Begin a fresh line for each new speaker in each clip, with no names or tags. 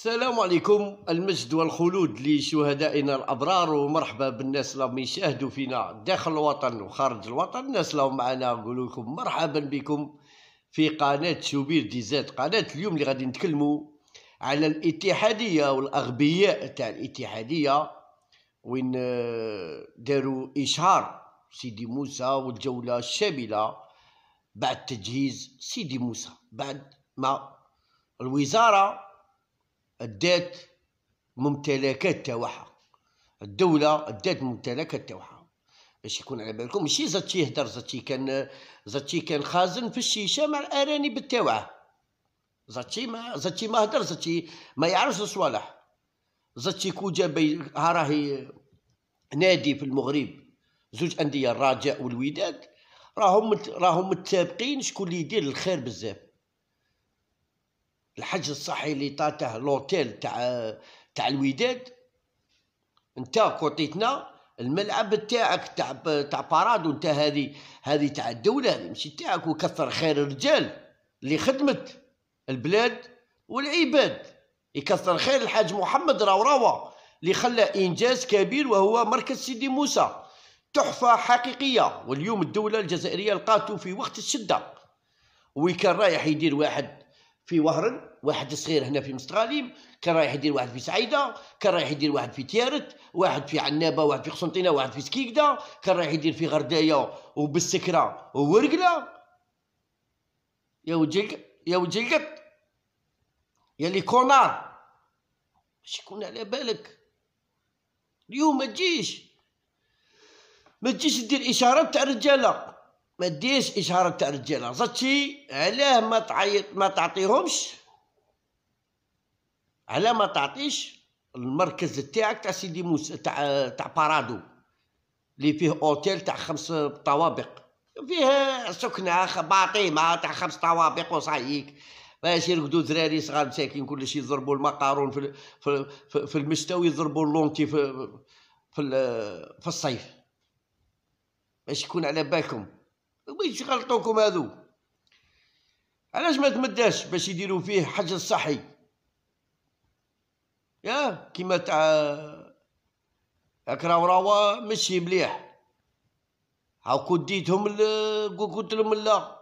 السلام عليكم المجد والخلود لشهدائنا الابرار ومرحبا بالناس اللي يشاهدوا فينا داخل الوطن وخارج الوطن الناس اللي معنا نقول لكم مرحبا بكم في قناه شوبير ديزات قناه اليوم اللي غادي نتكلموا على الاتحاديه والاغبياء تاع الاتحاديه وين آه، داروا اشهار سيدي موسى والجوله الشامله بعد تجهيز سيدي موسى بعد ما الوزاره ادات ممتلكات تاعها الدوله ادات ممتلكات تاعها باش يكون على بالكم ماشي زاتشي يهدر زاتشي كان زاتشي كان خازن في الشيشه مع الارانب تاعها زاتشي ما زاتشي ما هدر زاتشي ما يعرفش الصوالح زاتشي كو جاب ها راهي نادي في المغرب زوج انديه الرجاء والوداد راهم راهم متسابقين شكون اللي يدير الخير بزاف الحج الصحي اللي طاته لوتيل تاع تاع الوداد انت كوطيتنا الملعب تاعك تاع تاع بارادو انت هذه هذه تاع الدوله هذه ماشي تاعك وكثر خير الرجال اللي خدمت البلاد والعباد يكثر خير الحاج محمد راوراوا اللي خلى انجاز كبير وهو مركز سيدي موسى تحفه حقيقيه واليوم الدوله الجزائريه لقاتو في وقت الشده وكان رايح يدير واحد في وهرن واحد صغير هنا في مستغاليم كان رايح يدير واحد في سعيده كان رايح يدير واحد في تيارت واحد في عنابه واحد في قسنطينه واحد في سكيكده كان رايح يدير في غردايه وبالسكره وورقله يا وجه يا وجه يا لي كونار باش يكون على بالك اليوم ما تجيش ما تجيش دير اشاره تاع الرجاله ما ديش اشهار تاع الرجال عرفتي علاه ما تعيط ما تعطيهمش علاه ما تعطيش المركز تاعك تاع سيدي موسى تاع تاع بارادو اللي فيه اوتيل تاع خمس طوابق فيه سكنه باطيمه تاع خمس طوابق وصايك باش يرقدوا دراري صغار مساكين كلشي يضربوا المقارون في في, في, المستوى المشتوي يضربوا اللونتي في في, في الصيف باش يكون على بالكم باش يغلطوكم هذو علاش ما تمداش باش يديروا فيه حجر صحي يا كيما تاع اكراو راوا ماشي مليح هاو ديتهم قلت لهم لا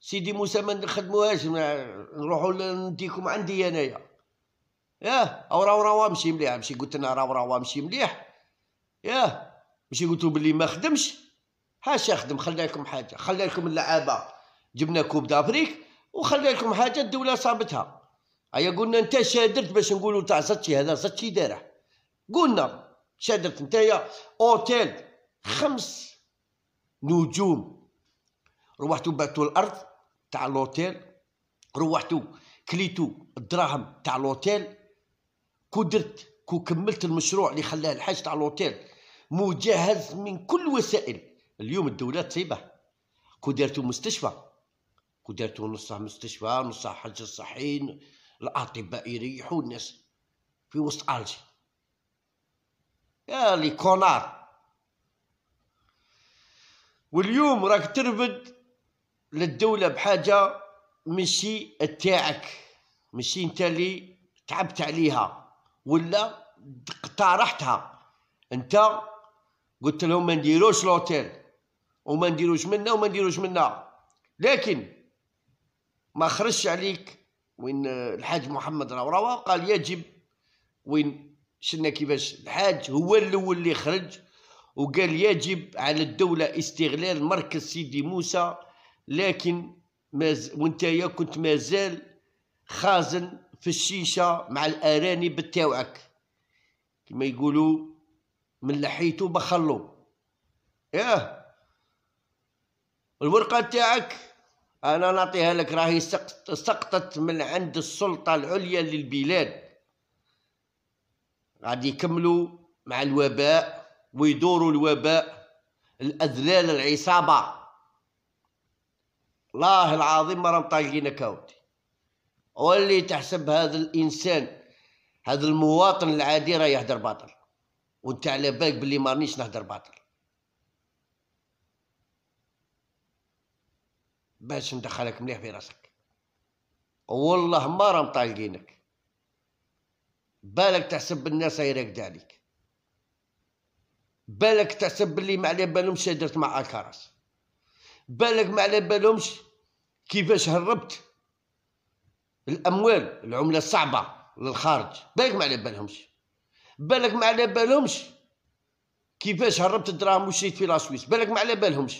سيدي موسى ما نخدموهاش نروحوا نديكم عندي انايا يا او راو راوا مشي مليح مشي قلت لنا راو راوا مشي مليح يا مشي قلت بلي ما خدمش هاش يخدم خلى لكم حاجه خلى لكم اللعابه جبنا كوب دافريك وخلى لكم حاجه الدوله صابتها هيا قلنا انت شادرت باش نقولوا تاع زتشي هذا زتشي داره قلنا شادرت يا اوتيل خمس نجوم روحتو بعتو الارض تاع لوتيل روحتو كليتو الدراهم تاع لوتيل كو درت كو كملت المشروع اللي خلاه الحاج تاع لوتيل مجهز من كل وسائل اليوم الدولات تصيبه كو دارتو مستشفى كو دارتو نصها مستشفى نصها حجر صحي الاطباء يريحوا الناس في وسط الجي يا لي كونار واليوم راك ترفد للدولة بحاجة ماشي تاعك ماشي انت اللي تعبت عليها ولا اقترحتها انت قلت لهم ما نديروش لوتيل وما نديروش منا وما نديروش منا لكن ما خرجش عليك وين الحاج محمد راه قال يجب وين شلنا كيفاش الحاج هو الاول اللي خرج وقال يجب على الدولة استغلال مركز سيدي موسى لكن ماز... وانت كنت مازال خازن في الشيشة مع الأرانب تاوعك كما يقولوا من لحيتو بخلو ياه الورقة تاعك أنا نعطيها لك راهي سقطت من عند السلطة العليا للبلاد غادي يكملوا مع الوباء ويدوروا الوباء الأذلال العصابة الله العظيم راهم طالقينك هاودي واللي تحسب هذا الانسان هذا المواطن العادي راه يهدر باطل وانت على بالك بلي مانيش نهدر باطل باش ندخلك مليح في راسك والله ما راه مطالقينك بالك تحسب الناس يراقد عليك بالك تحسب اللي ما على بالهمش درت مع الكراس بالك ما على بالهمش كيفاش هربت الاموال العمله الصعبه للخارج بالك ما على بالهمش بالك ما على بالهمش كيفاش هربت الدراهم وشريت في لاسويس بالك ما على بالهمش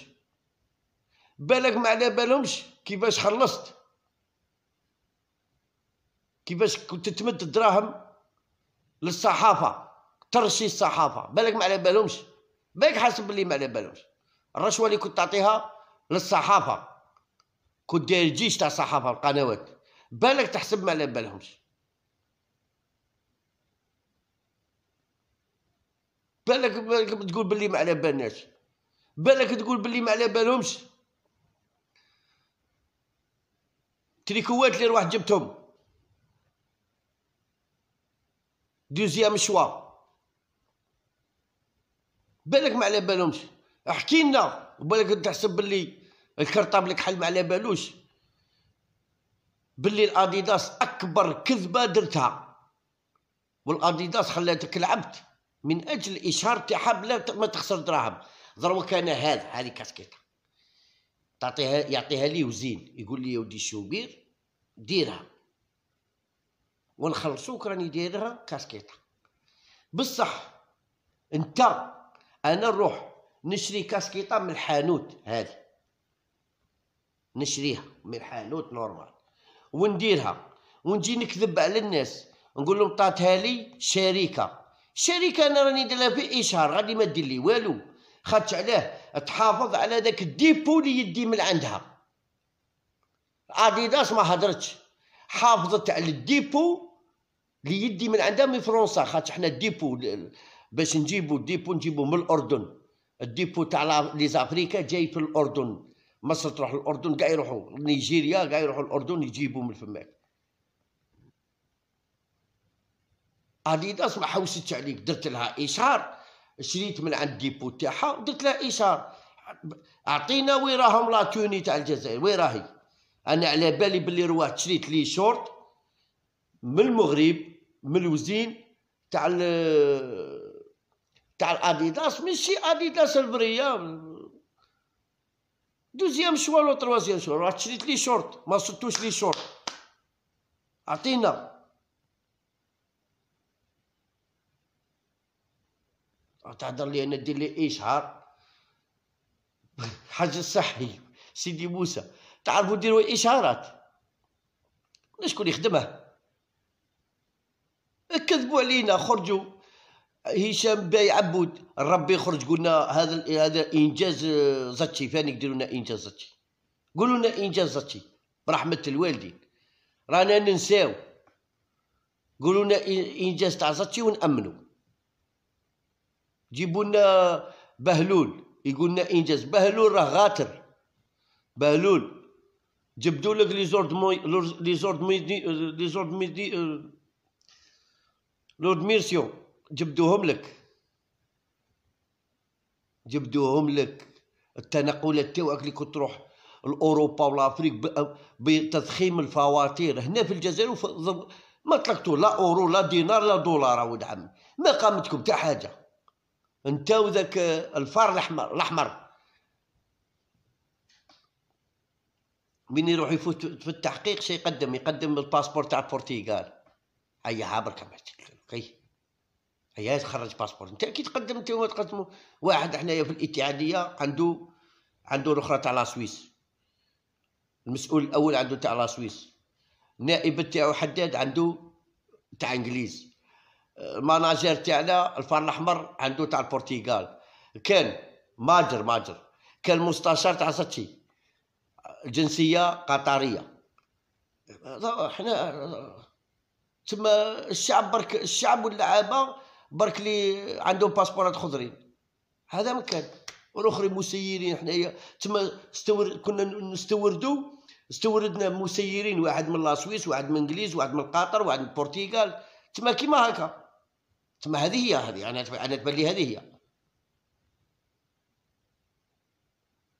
بالك ما على بالهمش كيفاش خلصت كيفاش كنت تمد الدراهم للصحافه ترشي الصحافه بالك ما على بالهمش بالك حاسب بلي ما على بالهمش الرشوه اللي كنت تعطيها للصحافه كنت داير الجيش تاع الصحافه القنوات بالك تحسب ما على بالهمش بالك بالك تقول بلي ما على بالناش بالك تقول بلي ما على بالهمش تريكوات اللي روحت جبتهم دوزيام شوا بالك ما على بالهمش احكي لنا وبالك تحسب باللي الكرطاب لك حل ما على بالوش باللي الاديداس اكبر كذبه درتها والاديداس خلاتك لعبت من اجل اشاره حبله ما تخسر دراهم دروك انا هذا هذه كاسكيت تعطيها يعطيها لي وزين يقول لي يا ودي الشوبير ديرها ونخلصوك راني دايرها كاسكيطه بصح انت انا نروح نشري كاسكيطه من الحانوت هذه نشريها من الحانوت نورمال ونديرها ونجي نكذب على الناس نقول لهم طاتها لي شركه شركه انا راني دايرها في اشهار غادي ما دير لي والو خاطش علاه تحافظ على ذاك الديبو اللي يدي من عندها اديداس ما هضرتش حافظت على الديبو اللي يدي من عندها من فرنسا خاطش حنا الديبو باش نجيبو الديبو نجيبو من الاردن الديبو تاع لي زافريكا جاي في الاردن مصر تروح للاردن كاع يروحوا نيجيريا كاع يروحوا الاردن يجيبوا من فماك اديداس ما حوستش عليك درت لها اشهار شريت من عند ديبو تاعها درت لها اشاره اعطينا وين راهم لا توني تاع الجزائر وين راهي انا على بالي باللي روحت شريت لي شورت من المغرب من الوزين تاع تاع الاديداس ماشي اديداس البريه دوزيام شوال و تروازيام شوال راه شريت لي شورت ما صدتوش لي شورت عطينا تهضر لي انا دير لي اشهار حاج الصحي سيدي موسى تعرفوا ديروا ولا شكون يخدمها كذبوا علينا خرجوا هشام باي عبود ربي يخرج قلنا هذا هذا انجاز زتشي فاني يديروا لنا انجاز زتشي قولوا لنا انجاز زتشي برحمه الوالدين رانا ننساو قولوا لنا انجاز تاع زتشي ونامنوا جيبوا لنا بهلول يقول لنا انجاز بهلول راه غاتر بهلول جبدوا لك لي زورد موي لي زورد ميدي لي زورد ميدي لورد ميرسيون جبدوهم لك جبدوهم لك التنقلات تاعك اللي كنت تروح لاوروبا افريك بتضخيم الفواتير هنا في الجزائر ما طلقتوا لا اورو لا دينار لا دولار اود عمي ما قامتكم حتى حاجه انت وذاك الفار الاحمر الاحمر من يروح يفوت في التحقيق شي يقدم يقدم الباسبور تاع البرتغال هيا عابرك قي هيا تخرج باسبور انت كي تقدم انت تقدم واحد حنايا في الاتحاديه عنده عنده الاخرى تاع لا سويس المسؤول الاول عنده تاع لا سويس النائب تاعو حداد عنده تاع انجليز المناجر تاعنا الفار الاحمر عنده تاع البرتغال كان ماجر ماجر كان مستشار تاع ساتشي جنسيه قطريه حنا تما الشعب برك الشعب واللعابه برك اللي عندهم باسبورات خضرين هذا مكان والاخرين مسيرين حنايا تما استور كنا نستوردو استوردنا مسيرين واحد من لاسويس واحد من انجليز واحد من قطر واحد من البرتغال تما كيما هكا تما هذه هي هذه انا انا تبان لي هذه هي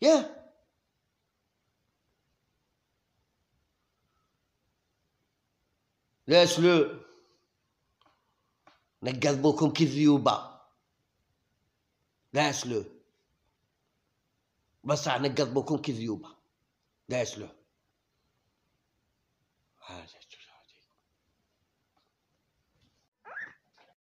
ياه لاسلو نقلبوكم كي ذيوبة لاسلو بصح نقلبوكم كي ذيوبة لاسلو هذا